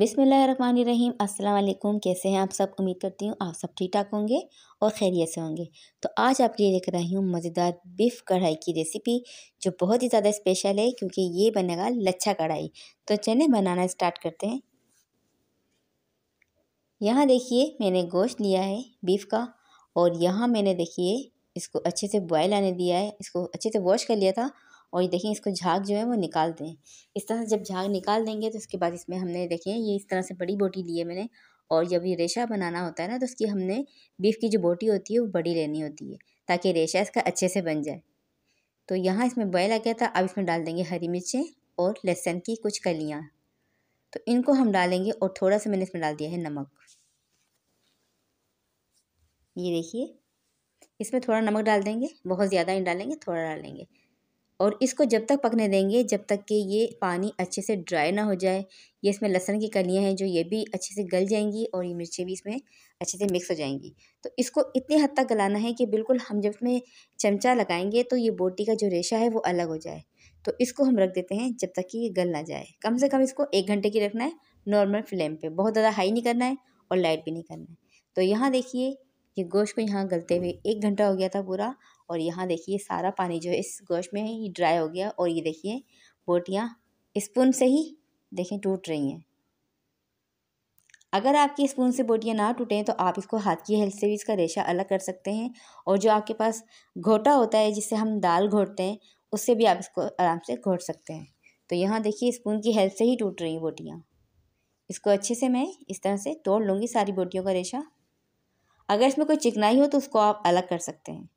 बिसमीम अस्सलाम कैसे हैं आप सब उम्मीद करती हूँ आप सब ठीक ठाक होंगे और खैरियत से होंगे तो आज आपके लिए लेकर आई हूँ मज़ेदार बीफ कढ़ाई की रेसिपी जो बहुत ही ज़्यादा स्पेशल है क्योंकि ये बनेगा लच्छा कढ़ाई तो चले बनाना स्टार्ट करते हैं यहाँ देखिए मैंने गोश्त लिया है बीफ का और यहाँ मैंने देखिए इसको अच्छे से बॉयल आने दिया है इसको अच्छे से वॉश कर लिया था और ये देखिए इसको झाग जो है वो निकाल दें इस तरह से जब झाग निकाल देंगे तो उसके बाद इसमें हमने देखिए ये इस तरह से बड़ी बोटी ली है मैंने और जब ये रेशा बनाना होता है ना तो उसकी हमने बीफ की जो बोटी होती है वो बड़ी लेनी होती है ताकि रेशा इसका अच्छे से बन जाए तो यहाँ इसमें बॉयल आ गया था अब इसमें डाल देंगे हरी मिर्चें और लहसुन की कुछ कलियाँ तो इनको हम डालेंगे और थोड़ा सा मैंने इसमें डाल दिया है नमक ये देखिए इसमें थोड़ा नमक डाल देंगे बहुत ज़्यादा नहीं डालेंगे थोड़ा डालेंगे और इसको जब तक पकने देंगे जब तक कि ये पानी अच्छे से ड्राई ना हो जाए ये इसमें लहसन की कलियाँ हैं जो ये भी अच्छे से गल जाएंगी और ये मिर्चें भी इसमें अच्छे से मिक्स हो जाएंगी तो इसको इतनी हद तक गलाना है कि बिल्कुल हम जब इसमें चमचा लगाएंगे तो ये बोटी का जो रेशा है वो अलग हो जाए तो इसको हम रख देते हैं जब तक कि ये गल ना जाए कम से कम इसको एक घंटे की रखना है नॉर्मल फ्लेम पर बहुत ज़्यादा हाई नहीं करना है और लाइट भी नहीं करना है तो यहाँ देखिए ये गोश्त को यहाँ गलते हुए एक घंटा हो गया था पूरा और यहाँ देखिए सारा पानी जो है इस गोश्त में ही ड्राई हो गया और ये देखिए बोटियाँ स्पून से ही देखें टूट रही हैं अगर आपकी स्पून से बोटियाँ ना टूटें तो आप इसको हाथ की हेल्प से भी इसका रेशा अलग कर सकते हैं और जो आपके पास घोटा होता है जिससे हम दाल घोटते हैं उससे भी आप इसको आराम से घोट सकते हैं तो यहाँ देखिए स्पून की हेल्प से ही टूट रही हैं बोटियाँ इसको अच्छे से मैं इस तरह से तोड़ लूँगी सारी बोटियों का रेशा अगर इसमें कोई चिकनाई हो तो उसको आप अलग कर सकते हैं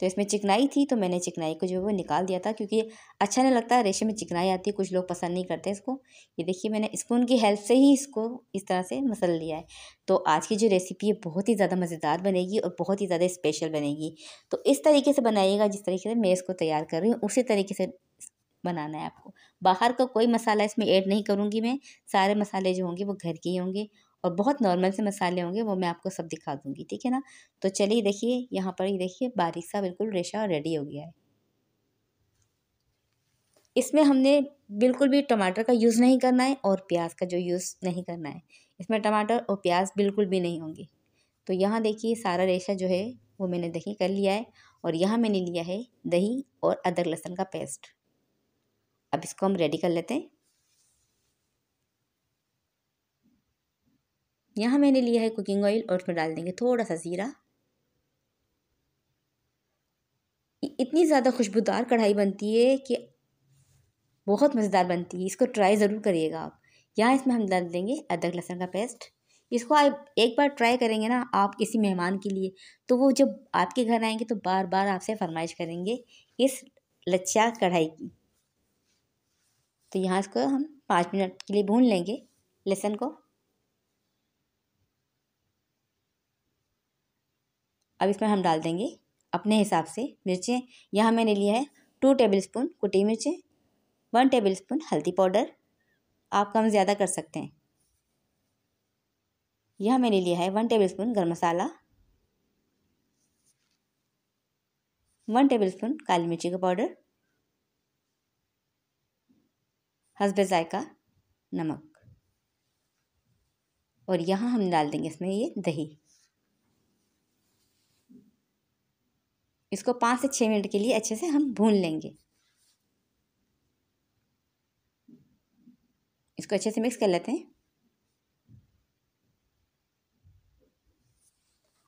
तो इसमें चिकनाई थी तो मैंने चिकनाई को जो है वो निकाल दिया था क्योंकि अच्छा नहीं लगता रेशे में चिकनाई आती है कुछ लोग पसंद नहीं करते इसको ये देखिए मैंने स्पून की हेल्प से ही इसको इस तरह से मसल लिया है तो आज की जो रेसिपी है बहुत ही ज़्यादा मज़ेदार बनेगी और बहुत ही ज़्यादा स्पेशल बनेगी तो इस तरीके से बनाइएगा जिस तरीके से मैं इसको तैयार कर रही हूँ उसी तरीके से बनाना है आपको बाहर का कोई मसाला इसमें ऐड नहीं करूँगी मैं सारे मसाले जो होंगे वो घर के ही होंगे और बहुत नॉर्मल से मसाले होंगे वो मैं आपको सब दिखा दूँगी ठीक है ना तो चलिए देखिए यहाँ पर ही देखिए बारीक सा बिल्कुल रेशा रेडी हो गया है इसमें हमने बिल्कुल भी टमाटर का यूज़ नहीं करना है और प्याज का जो यूज़ नहीं करना है इसमें टमाटर और प्याज बिल्कुल भी नहीं होंगे तो यहाँ देखिए सारा रेशा जो है वो मैंने देखिए कर लिया है और यहाँ मैंने लिया है दही और अदरक लहसुन का पेस्ट अब इसको हम रेडी कर लेते हैं यहाँ मैंने लिया है कुकिंग ऑयल और उसमें डाल देंगे थोड़ा सा ज़ीरा इतनी ज़्यादा खुशबूदार कढ़ाई बनती है कि बहुत मज़ेदार बनती है इसको ट्राई ज़रूर करिएगा आप यहाँ इसमें हम डाल देंगे अदरक लहसुन का पेस्ट इसको आप एक बार ट्राई करेंगे ना आप किसी मेहमान के लिए तो वो जब आपके घर आएंगे तो बार बार आपसे फरमाइश करेंगे इस लच्छा कढ़ाई की तो यहाँ इसको हम पाँच मिनट के लिए भून लेंगे लहसुन को अब इसमें हम डाल देंगे अपने हिसाब से मिर्चें यहाँ मैंने लिया है टू टेबल स्पून कुटी मिर्चें वन टेबल स्पून हल्दी पाउडर आप कम ज़्यादा कर सकते हैं यह मैंने लिया है one tablespoon garam masala one tablespoon काली मिर्ची का पाउडर हसब जायका नमक और यहाँ हम डाल देंगे इसमें ये दही इसको पाँच से छः मिनट के लिए अच्छे से हम भून लेंगे इसको अच्छे से मिक्स कर लेते हैं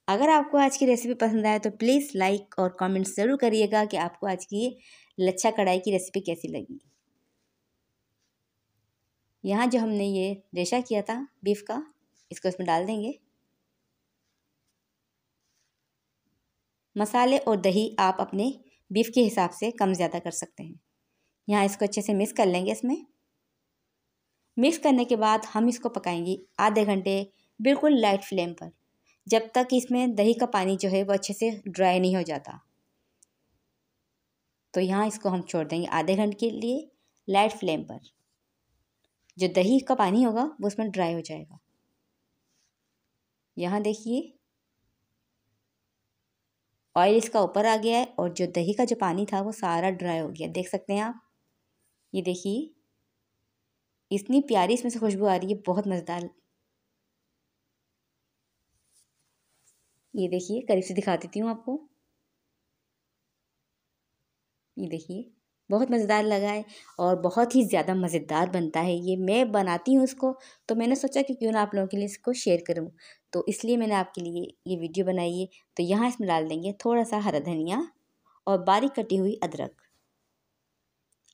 अगर आपको आज की रेसिपी पसंद आए तो प्लीज़ लाइक और कमेंट ज़रूर करिएगा कि आपको आज की लच्छा कढ़ाई की रेसिपी कैसी लगी यहाँ जो हमने ये रेशा किया था बीफ का इसको इसमें डाल देंगे मसाले और दही आप अपने बीफ के हिसाब से कम ज़्यादा कर सकते हैं यहाँ इसको अच्छे से मिक्स कर लेंगे इसमें मिक्स करने के बाद हम इसको पकाएंगे आधे घंटे बिल्कुल लाइट फ्लेम पर जब तक इसमें दही का पानी जो है वो अच्छे से ड्राई नहीं हो जाता तो यहाँ इसको हम छोड़ देंगे आधे घंटे के लिए लाइट फ्लेम पर जो दही का पानी होगा वो उसमें ड्राई हो जाएगा यहाँ देखिए ऑयल इसका ऊपर आ गया है और जो दही का जो पानी था वो सारा ड्राई हो गया देख सकते हैं आप ये देखिए इतनी प्यारी इसमें से खुशबू आ रही है बहुत मज़ेदार ये देखिए करीब से दिखा देती हूँ आपको ये देखिए बहुत मज़ेदार लगा है और बहुत ही ज़्यादा मज़ेदार बनता है ये मैं बनाती हूँ इसको तो मैंने सोचा कि क्यों ना आप लोगों के लिए इसको शेयर करूँ तो इसलिए मैंने आपके लिए ये वीडियो बनाई है तो यहाँ इसमें डाल देंगे थोड़ा सा हरा धनिया और बारीक कटी हुई अदरक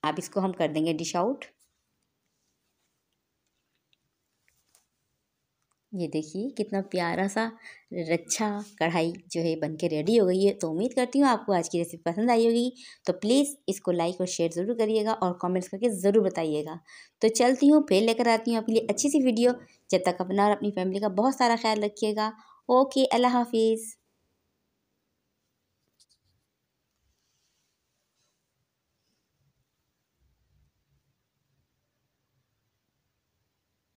आप इसको हम कर देंगे डिश आउट ये देखिए कितना प्यारा सा रच्छा कढ़ाई जो है बन के रेडी हो गई है तो उम्मीद करती हूँ आपको आज की रेसिपी पसंद आई होगी तो प्लीज़ इसको लाइक और शेयर ज़रूर करिएगा और कमेंट्स करके ज़रूर बताइएगा तो चलती हूँ फिर लेकर आती हूँ आपके लिए अच्छी सी वीडियो जब तक अपना और अपनी फैमिली का बहुत सारा ख्याल रखिएगा ओके अल्लाह हाफिज़